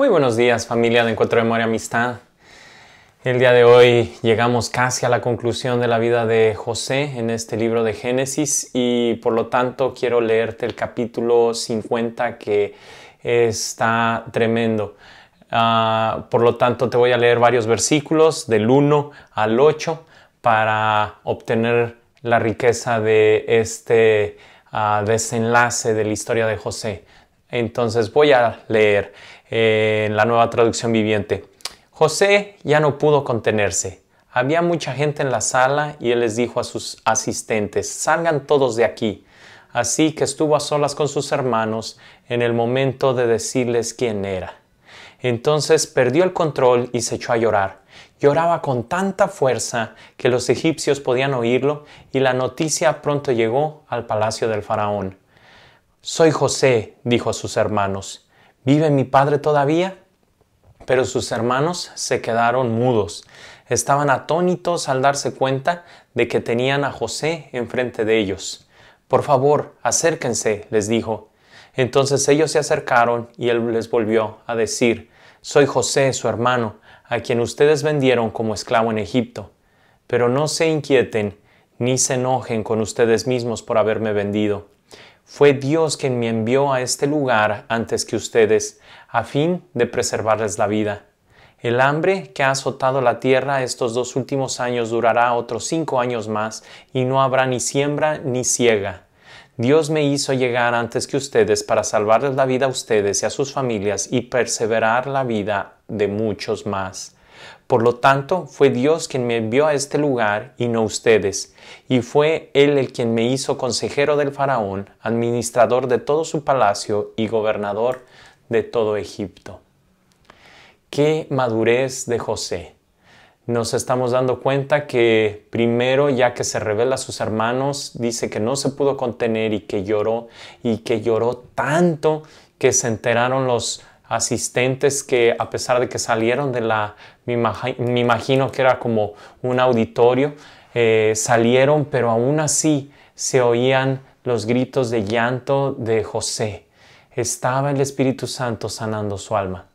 Muy buenos días familia de Encuentro de Memoria Amistad. El día de hoy llegamos casi a la conclusión de la vida de José en este libro de Génesis y por lo tanto quiero leerte el capítulo 50 que está tremendo. Ah, por lo tanto te voy a leer varios versículos del 1 al 8 para obtener la riqueza de este ah, desenlace de la historia de José. Entonces voy a leer eh, en la nueva traducción viviente. José ya no pudo contenerse. Había mucha gente en la sala y él les dijo a sus asistentes, salgan todos de aquí. Así que estuvo a solas con sus hermanos en el momento de decirles quién era. Entonces perdió el control y se echó a llorar. Lloraba con tanta fuerza que los egipcios podían oírlo y la noticia pronto llegó al palacio del faraón. Soy José, dijo a sus hermanos. ¿Vive mi padre todavía? Pero sus hermanos se quedaron mudos. Estaban atónitos al darse cuenta de que tenían a José enfrente de ellos. Por favor, acérquense, les dijo. Entonces ellos se acercaron y él les volvió a decir, Soy José, su hermano, a quien ustedes vendieron como esclavo en Egipto. Pero no se inquieten ni se enojen con ustedes mismos por haberme vendido fue Dios quien me envió a este lugar antes que ustedes, a fin de preservarles la vida. El hambre que ha azotado la tierra estos dos últimos años durará otros cinco años más, y no habrá ni siembra ni siega. Dios me hizo llegar antes que ustedes para salvarles la vida a ustedes y a sus familias y perseverar la vida de muchos más. Por lo tanto, fue Dios quien me envió a este lugar y no ustedes, y fue Él el quien me hizo consejero del faraón, administrador de todo su palacio y gobernador de todo Egipto. ¡Qué madurez de José! Nos estamos dando cuenta que primero, ya que se revela a sus hermanos, dice que no se pudo contener y que lloró, y que lloró tanto que se enteraron los, asistentes que a pesar de que salieron de la, me, imagino que era como un auditorio, eh, salieron, pero aún así se oían los gritos de llanto de José. Estaba el Espíritu Santo sanando su alma.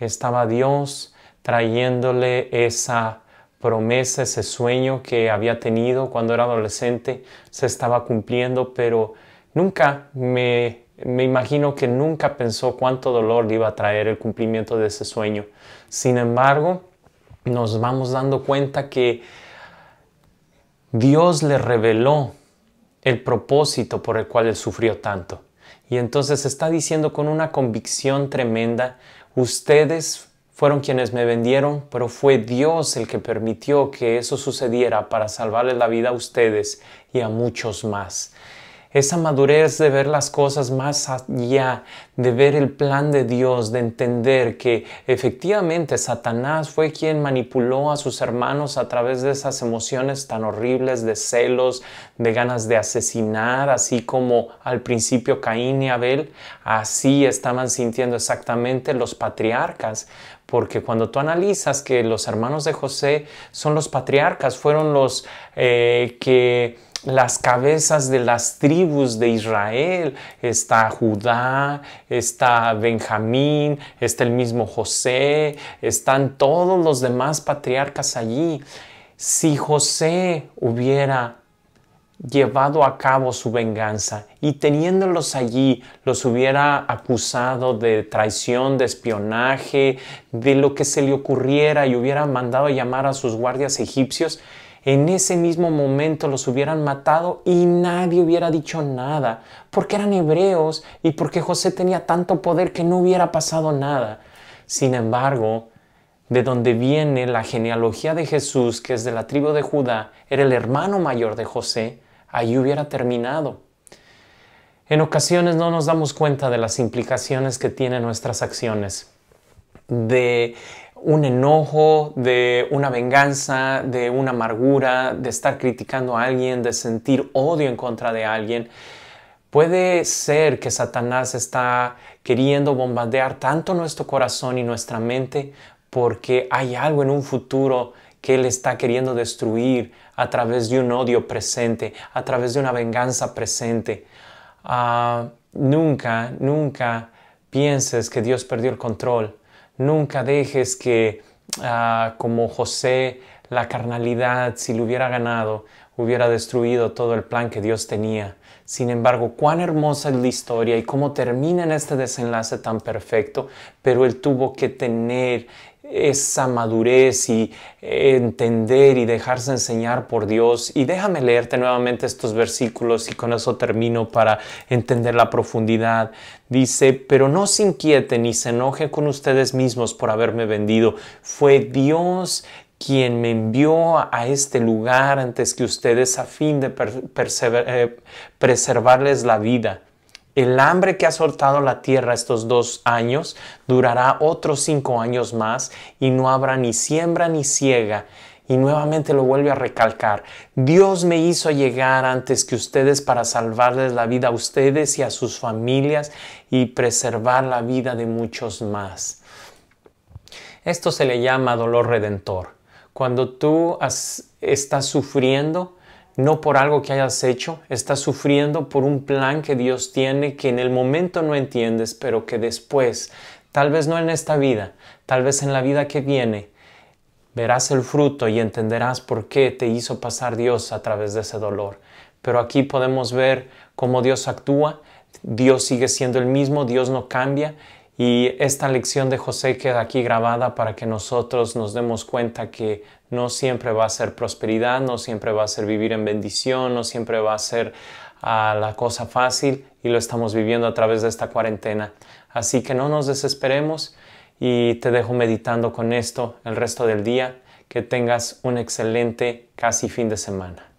Estaba Dios trayéndole esa promesa, ese sueño que había tenido cuando era adolescente, se estaba cumpliendo, pero nunca me me imagino que nunca pensó cuánto dolor le iba a traer el cumplimiento de ese sueño. Sin embargo, nos vamos dando cuenta que Dios le reveló el propósito por el cual él sufrió tanto. Y entonces está diciendo con una convicción tremenda, ustedes fueron quienes me vendieron, pero fue Dios el que permitió que eso sucediera para salvarle la vida a ustedes y a muchos más esa madurez de ver las cosas más allá, de ver el plan de Dios, de entender que efectivamente Satanás fue quien manipuló a sus hermanos a través de esas emociones tan horribles de celos, de ganas de asesinar, así como al principio Caín y Abel, así estaban sintiendo exactamente los patriarcas, porque cuando tú analizas que los hermanos de José son los patriarcas, fueron los eh, que las cabezas de las tribus de Israel. Está Judá, está Benjamín, está el mismo José, están todos los demás patriarcas allí. Si José hubiera llevado a cabo su venganza y teniéndolos allí los hubiera acusado de traición, de espionaje, de lo que se le ocurriera y hubiera mandado llamar a sus guardias egipcios, en ese mismo momento los hubieran matado y nadie hubiera dicho nada, porque eran hebreos y porque José tenía tanto poder que no hubiera pasado nada. Sin embargo, de donde viene la genealogía de Jesús, que es de la tribu de Judá, era el hermano mayor de José, ahí hubiera terminado. En ocasiones no nos damos cuenta de las implicaciones que tienen nuestras acciones, de un enojo, de una venganza, de una amargura, de estar criticando a alguien, de sentir odio en contra de alguien. Puede ser que Satanás está queriendo bombardear tanto nuestro corazón y nuestra mente porque hay algo en un futuro que Él está queriendo destruir a través de un odio presente, a través de una venganza presente. Ah, nunca, nunca pienses que Dios perdió el control Nunca dejes que, ah, como José, la carnalidad, si lo hubiera ganado, hubiera destruido todo el plan que Dios tenía. Sin embargo, cuán hermosa es la historia y cómo termina en este desenlace tan perfecto, pero él tuvo que tener esa madurez y eh, entender y dejarse enseñar por Dios. Y déjame leerte nuevamente estos versículos y con eso termino para entender la profundidad. Dice, pero no se inquieten ni se enojen con ustedes mismos por haberme vendido. Fue Dios quien me envió a este lugar antes que ustedes a fin de eh, preservarles la vida. El hambre que ha soltado la tierra estos dos años durará otros cinco años más y no habrá ni siembra ni ciega. Y nuevamente lo vuelve a recalcar. Dios me hizo llegar antes que ustedes para salvarles la vida a ustedes y a sus familias y preservar la vida de muchos más. Esto se le llama dolor redentor. Cuando tú estás sufriendo, no por algo que hayas hecho, estás sufriendo por un plan que Dios tiene que en el momento no entiendes, pero que después, tal vez no en esta vida, tal vez en la vida que viene, verás el fruto y entenderás por qué te hizo pasar Dios a través de ese dolor. Pero aquí podemos ver cómo Dios actúa, Dios sigue siendo el mismo, Dios no cambia y esta lección de José queda aquí grabada para que nosotros nos demos cuenta que no siempre va a ser prosperidad, no siempre va a ser vivir en bendición, no siempre va a ser ah, la cosa fácil y lo estamos viviendo a través de esta cuarentena. Así que no nos desesperemos y te dejo meditando con esto el resto del día. Que tengas un excelente casi fin de semana.